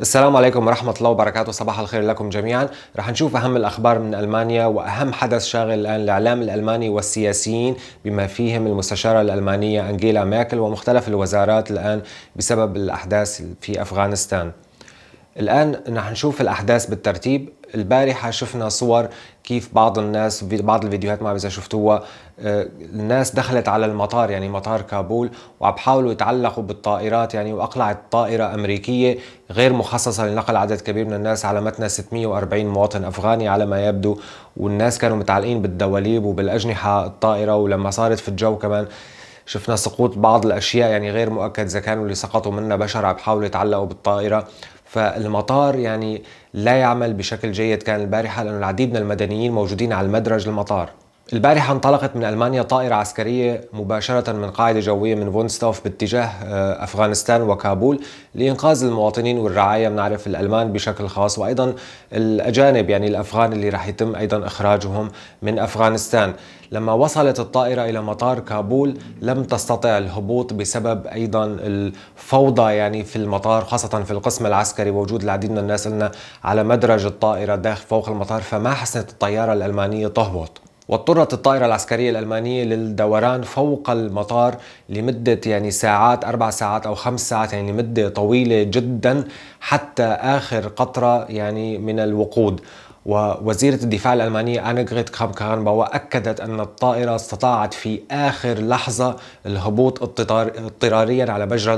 السلام عليكم ورحمة الله وبركاته صباح الخير لكم جميعا رح نشوف أهم الأخبار من ألمانيا وأهم حدث شاغل الآن الإعلام الألماني والسياسيين بما فيهم المستشارة الألمانية أنجيلا ميركل ومختلف الوزارات الآن بسبب الأحداث في أفغانستان الآن نحن نشوف الأحداث بالترتيب البارحه شفنا صور كيف بعض الناس في بعض الفيديوهات ما بعرف اذا شفتوها آه، الناس دخلت على المطار يعني مطار كابول وعم بحاولوا يتعلقوا بالطائرات يعني واقلعت طائره امريكيه غير مخصصه لنقل عدد كبير من الناس على متن 640 مواطن افغاني على ما يبدو والناس كانوا متعلقين بالدواليب وبالاجنحه الطائره ولما صارت في الجو كمان شفنا سقوط بعض الاشياء يعني غير مؤكد اذا كانوا اللي سقطوا منها بشر عم يحاولوا يتعلقوا بالطائره فالمطار يعني لا يعمل بشكل جيد كان البارحة لأن العديد من المدنيين موجودين على المدرج المطار البارحة انطلقت من ألمانيا طائرة عسكرية مباشرة من قاعدة جوية من فونستوف باتجاه آه، أفغانستان وكابول لإنقاذ المواطنين والرعاية بنعرف الألمان بشكل خاص وأيضا الأجانب يعني الأفغان اللي راح يتم أيضا إخراجهم من أفغانستان لما وصلت الطائرة إلى مطار كابول لم تستطع الهبوط بسبب أيضا الفوضى يعني في المطار خاصة في القسم العسكري ووجود العديد من الناس لنا على مدرج الطائرة داخل فوق المطار فما حسنت الطيارة الألمانية تهبط واضطرت الطائرة العسكرية الألمانية للدوران فوق المطار لمدة يعني ساعات أربع ساعات أو خمس ساعات يعني مدة طويلة جدا حتى آخر قطرة يعني من الوقود ووزيرة الدفاع الألمانية أنغريت كرامب أكدت أن الطائرة استطاعت في آخر لحظة الهبوط اضطراريا على مجرى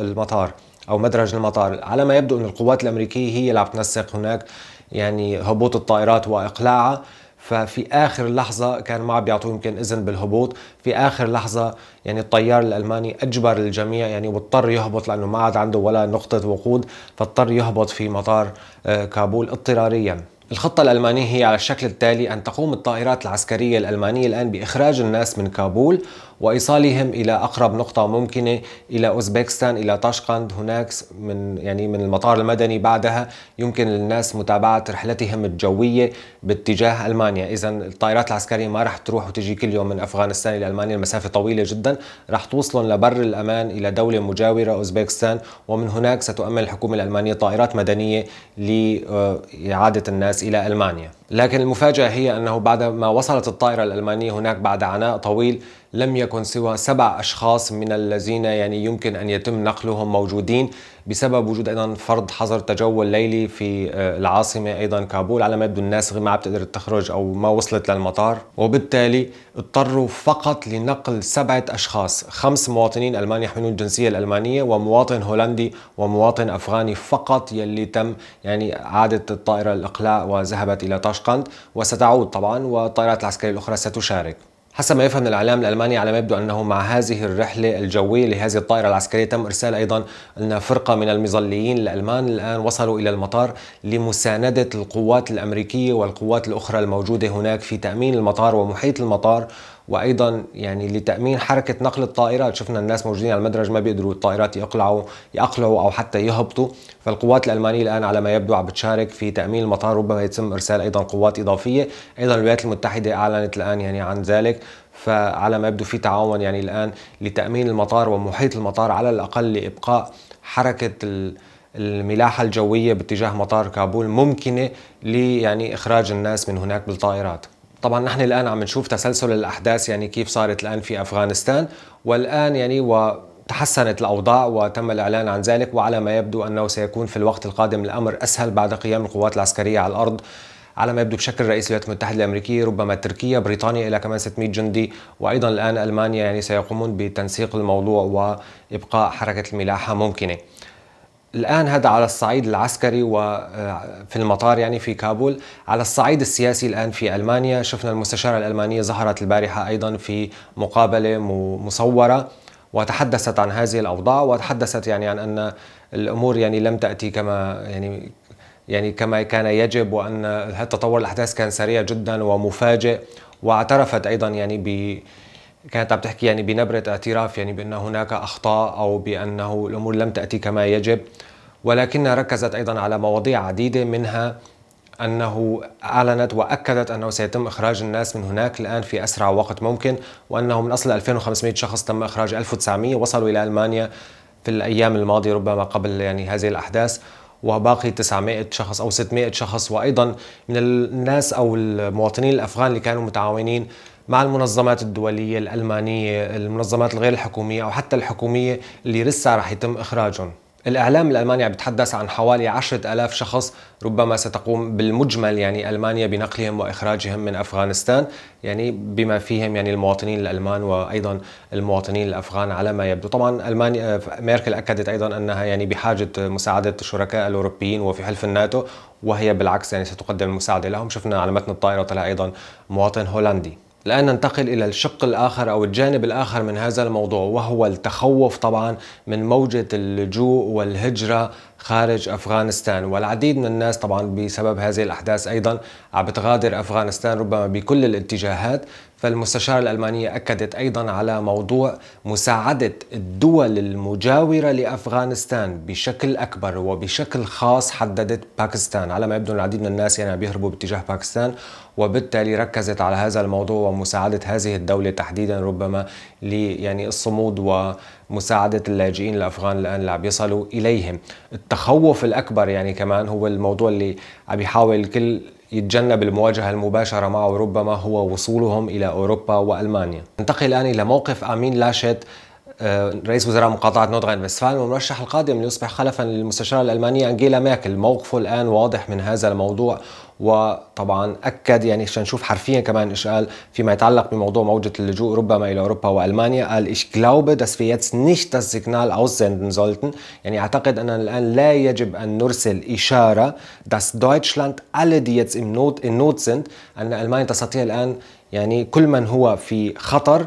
المطار أو مدرج المطار على ما يبدو أن القوات الأمريكية هي اللي عم تنسق هناك يعني هبوط الطائرات وإقلاعها ففي اخر لحظه كان ما بيعطوه يمكن اذن بالهبوط في اخر لحظه يعني الطيار الالماني اجبر الجميع يعني واضطر يهبط لانه ما عاد عنده ولا نقطه وقود فاضطر يهبط في مطار آه، كابول اضطراريا الخطة الألمانية هي على الشكل التالي أن تقوم الطائرات العسكرية الألمانية الآن بإخراج الناس من كابول وايصالهم الى اقرب نقطه ممكنه الى اوزبكستان الى طشقند هناك من يعني من المطار المدني بعدها يمكن للناس متابعه رحلتهم الجويه باتجاه المانيا اذا الطائرات العسكريه ما راح تروح وتجي كل يوم من افغانستان الى المانيا المسافه طويله جدا راح توصلهم لبر الامان الى دوله مجاوره اوزبكستان ومن هناك ستؤمن الحكومه الالمانيه طائرات مدنيه لاعاده آه، الناس الى المانيا لكن المفاجأة هي أنه بعدما وصلت الطائرة الألمانية هناك بعد عناء طويل لم يكن سوى سبع أشخاص من الذين يعني يمكن أن يتم نقلهم موجودين بسبب وجود ايضا فرض حظر تجول ليلي في آه، العاصمه ايضا كابول على ما يبدو الناس ما عم تقدر تخرج او ما وصلت للمطار وبالتالي اضطروا فقط لنقل سبعه اشخاص خمس مواطنين المان يحملون الجنسيه الالمانيه ومواطن هولندي ومواطن افغاني فقط يلي تم يعني عادت الطائره الاقلاع وذهبت الى طاشقند وستعود طبعا والطائرات العسكريه الاخرى ستشارك حسب ما يفهم الإعلام الألماني على ما يبدو أنه مع هذه الرحلة الجوية لهذه الطائرة العسكرية تم إرسال أيضا أن فرقة من المظليين الألمان الآن وصلوا إلى المطار لمساندة القوات الأمريكية والقوات الأخرى الموجودة هناك في تأمين المطار ومحيط المطار وايضا يعني لتامين حركه نقل الطائرات شفنا الناس موجودين على المدرج ما بيقدروا الطائرات يقلعوا يقلعوا او حتى يهبطوا فالقوات الالمانيه الان على ما يبدو عم بتشارك في تامين المطار ربما يتم ارسال ايضا قوات اضافيه ايضا الولايات المتحده اعلنت الان يعني عن ذلك فعلى ما يبدو في تعاون يعني الان لتامين المطار ومحيط المطار على الاقل لابقاء حركه الملاحه الجويه باتجاه مطار كابول ممكنه لي يعني اخراج الناس من هناك بالطائرات طبعا نحن الان عم نشوف تسلسل الاحداث يعني كيف صارت الان في افغانستان والان يعني و تحسنت الأوضاع وتم الإعلان عن ذلك وعلى ما يبدو أنه سيكون في الوقت القادم الأمر أسهل بعد قيام القوات العسكرية على الأرض على ما يبدو بشكل رئيس الولايات المتحده الامريكيه ربما تركيا بريطانيا الى كمان 600 جندي وايضا الان المانيا يعني سيقومون بتنسيق الموضوع وابقاء حركه الملاحه ممكنه الآن هذا على الصعيد العسكري وفي آه، المطار يعني في كابول على الصعيد السياسي الآن في ألمانيا شفنا المستشارة الألمانية ظهرت البارحة أيضا في مقابلة مصورة وتحدثت عن هذه الأوضاع وتحدثت يعني عن أن الأمور يعني لم تأتي كما يعني يعني كما كان يجب وأن تطور الأحداث كان سريع جدا ومفاجئ واعترفت أيضا يعني ب كانت عم تحكي يعني بنبرة اعتراف يعني بأن هناك أخطاء أو بأنه الأمور لم تأتي كما يجب ولكنها ركزت أيضا على مواضيع عديدة منها أنه أعلنت وأكدت أنه سيتم إخراج الناس من هناك الآن في أسرع وقت ممكن وأنه من أصل 2500 شخص تم إخراج 1900 وصلوا إلى ألمانيا في الأيام الماضية ربما قبل يعني هذه الأحداث وباقي 900 شخص أو 600 شخص وأيضا من الناس أو المواطنين الأفغان اللي كانوا متعاونين مع المنظمات الدولية الألمانية المنظمات الغير الحكومية أو حتى الحكومية اللي لسه رح يتم إخراجهم الإعلام الألماني عم يتحدث عن حوالي عشرة ألاف شخص ربما ستقوم بالمجمل يعني ألمانيا بنقلهم وإخراجهم من أفغانستان يعني بما فيهم يعني المواطنين الألمان وأيضا المواطنين الأفغان على ما يبدو طبعا ألمانيا ميركل أكدت أيضا أنها يعني بحاجة مساعدة الشركاء الأوروبيين وفي حلف الناتو وهي بالعكس يعني ستقدم المساعدة لهم شفنا على متن الطائرة طلع أيضا مواطن هولندي الآن ننتقل إلى الشق الآخر أو الجانب الآخر من هذا الموضوع وهو التخوف طبعا من موجة اللجوء والهجرة خارج أفغانستان والعديد من الناس طبعا بسبب هذه الأحداث أيضا عم بتغادر أفغانستان ربما بكل الاتجاهات فالمستشارة الألمانية أكدت أيضا على موضوع مساعدة الدول المجاورة لأفغانستان بشكل أكبر وبشكل خاص حددت باكستان على ما يبدو العديد من الناس يعني بيهربوا باتجاه باكستان وبالتالي ركزت على هذا الموضوع ومساعدة هذه الدولة تحديدا ربما لي يعني الصمود و مساعدة اللاجئين الأفغان الآن اللي عم يصلوا إليهم التخوف الأكبر يعني كمان هو الموضوع اللي عم يحاول الكل يتجنب المواجهة المباشرة معه ربما هو وصولهم إلى أوروبا وألمانيا ننتقل الآن إلى موقف أمين لاشت آه، رئيس وزراء مقاطعة نوردغان وستفالن والمرشح القادم ليصبح خلفا للمستشارة الألمانية أنجيلا ميركل موقفه الآن واضح من هذا الموضوع وطبعا اكد يعني عشان نشوف حرفيا كمان ايش قال فيما يتعلق بموضوع موجه اللجوء ربما الى اوروبا والمانيا قال إيش glaube dass wir jetzt nicht das Signal aussenden sollten يعني اعتقد اننا الان لا يجب ان نرسل اشاره dass Deutschland alle die jetzt im Not in Not sind ان المانيا تستطيع الان يعني كل من هو في خطر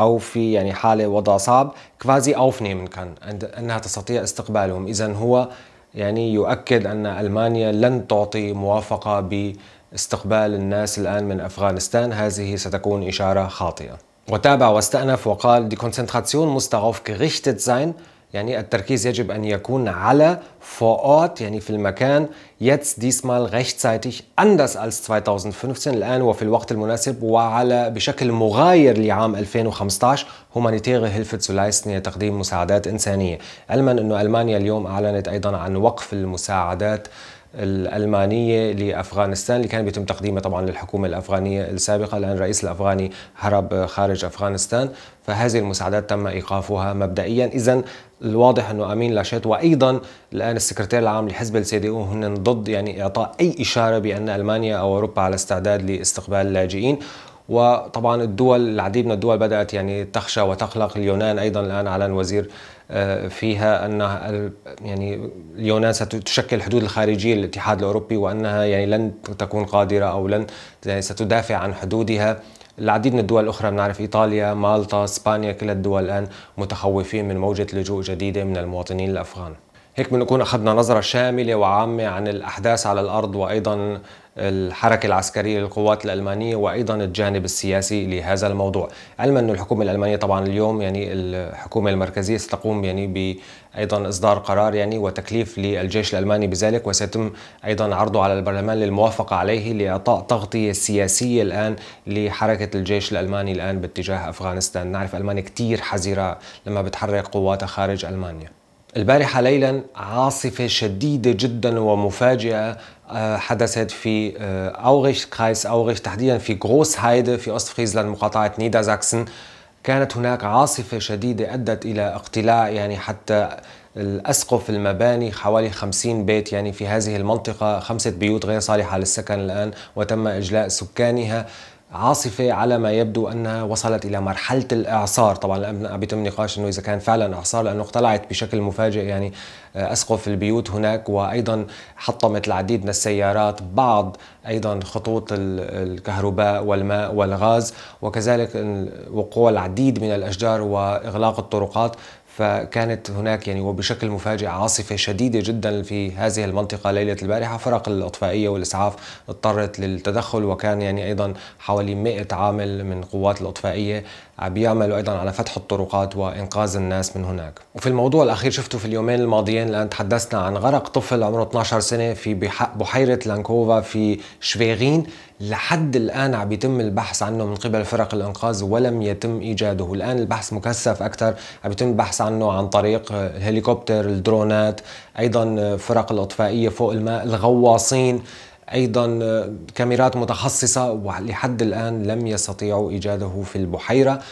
او في يعني حاله وضع صعب كفازي اوفنيمن كان انها تستطيع استقبالهم اذا هو يعني يؤكد ان المانيا لن تعطي موافقه باستقبال الناس الان من افغانستان هذه ستكون اشاره خاطئه وتابع واستأنف وقال die Konzentration muss darauf gerichtet sein يعني التركيز يجب أن يكون على vor Ort يعني في المكان jetzt diesmal rechtzeitig anders als 2015 الآن وفي الوقت المناسب وعلى بشكل مغاير لعام 2015 humanitäre Hilfe zu leisten تقديم مساعدات إنسانية علما أن ألمانيا اليوم أعلنت أيضا عن وقف المساعدات الألمانية لأفغانستان اللي كان بيتم تقديمها طبعا للحكومة الأفغانية السابقة لأن الرئيس الأفغاني هرب خارج أفغانستان فهذه المساعدات تم إيقافها مبدئيا إذا الواضح أنه أمين لاشيت وأيضا الآن السكرتير العام لحزب السي دي او هن ضد يعني إعطاء أي إشارة بأن ألمانيا أو أوروبا على استعداد لاستقبال اللاجئين وطبعا الدول العديد من الدول بدأت يعني تخشى وتقلق اليونان أيضا الآن أعلن وزير آه، فيها أن يعني اليونان ستشكل الحدود الخارجية للاتحاد الأوروبي وأنها يعني لن تكون قادرة أو لن يعني ستدافع عن حدودها العديد من الدول الأخرى بنعرف إيطاليا مالطا إسبانيا كل الدول الآن متخوفين من موجة لجوء جديدة من المواطنين الأفغان هيك بنكون أخذنا نظرة شاملة وعامة عن الأحداث على الأرض وأيضا الحركة العسكرية للقوات الألمانية وأيضا الجانب السياسي لهذا الموضوع علما أن الحكومة الألمانية طبعا اليوم يعني الحكومة المركزية ستقوم يعني ب أيضا إصدار قرار يعني وتكليف للجيش الألماني بذلك وسيتم أيضا عرضه على البرلمان للموافقة عليه لإعطاء تغطية سياسية الآن لحركة الجيش الألماني الآن باتجاه أفغانستان نعرف ألمانيا كثير حذرة لما بتحرك قواتها خارج ألمانيا البارحة ليلا عاصفة شديدة جدا ومفاجئة آه، حدثت في آه، أوريش كرايس أوريش تحديدا في غروس هايدة في أوست فريزلاند مقاطعة زاكسن كانت هناك عاصفة شديدة أدت إلى اقتلاع يعني حتى الأسقف المباني حوالي 50 بيت يعني في هذه المنطقة خمسة بيوت غير صالحة للسكن الآن وتم إجلاء سكانها عاصفة على ما يبدو أنها وصلت إلى مرحلة الإعصار طبعا الأمن عم نقاش أنه إذا كان فعلا إعصار لأنه اقتلعت بشكل مفاجئ يعني آه، أسقف البيوت هناك وأيضا حطمت العديد من السيارات بعض أيضا خطوط الكهرباء والماء والغاز وكذلك وقوع العديد من الأشجار وإغلاق الطرقات فكانت هناك يعني وبشكل مفاجئ عاصفة شديدة جدا في هذه المنطقة ليلة البارحة فرق الأطفائية والإسعاف اضطرت للتدخل وكان يعني أيضا حوالي 100 عامل من قوات الأطفائية بيعملوا أيضا على فتح الطرقات وإنقاذ الناس من هناك وفي الموضوع الأخير شفته في اليومين الماضيين لأن تحدثنا عن غرق طفل عمره 12 سنة في بحيرة لانكوفا في شفيغين لحد الآن عم يتم البحث عنه من قبل فرق الإنقاذ ولم يتم إيجاده الآن البحث مكثف أكثر عم يتم البحث عنه عن طريق الهليكوبتر الدرونات أيضا فرق الإطفائية فوق الماء الغواصين أيضا آه، كاميرات متخصصة ولحد الآن لم يستطيعوا إيجاده في البحيرة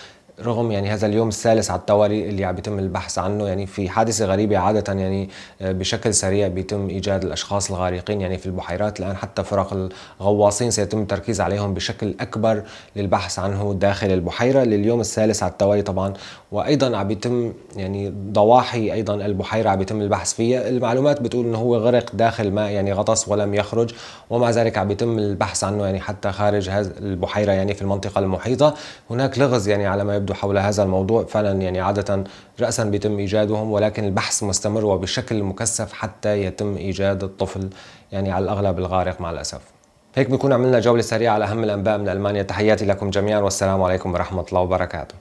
رغم يعني هذا اليوم الثالث على التوالي اللي عم بيتم البحث عنه يعني في حادثه غريبه عاده يعني آه، بشكل سريع بيتم ايجاد الاشخاص الغارقين يعني في البحيرات الان حتى فرق الغواصين سيتم التركيز عليهم بشكل اكبر للبحث عنه داخل البحيره لليوم الثالث على التوالي طبعا وايضا عم بيتم يعني ضواحي ايضا البحيره عم بيتم البحث فيها المعلومات بتقول انه هو غرق داخل ماء يعني غطس ولم يخرج ومع ذلك عم بيتم البحث عنه يعني حتى خارج هذه البحيره يعني في المنطقه المحيطه هناك لغز يعني على ما يبدو يبدو حول هذا الموضوع فعلا يعني عادة رأسا بيتم إيجادهم ولكن البحث مستمر وبشكل مكثف حتى يتم إيجاد الطفل يعني على الأغلب الغارق مع الأسف هيك بنكون عملنا جولة سريعة على أهم الأنباء من ألمانيا تحياتي لكم جميعا والسلام عليكم ورحمة الله وبركاته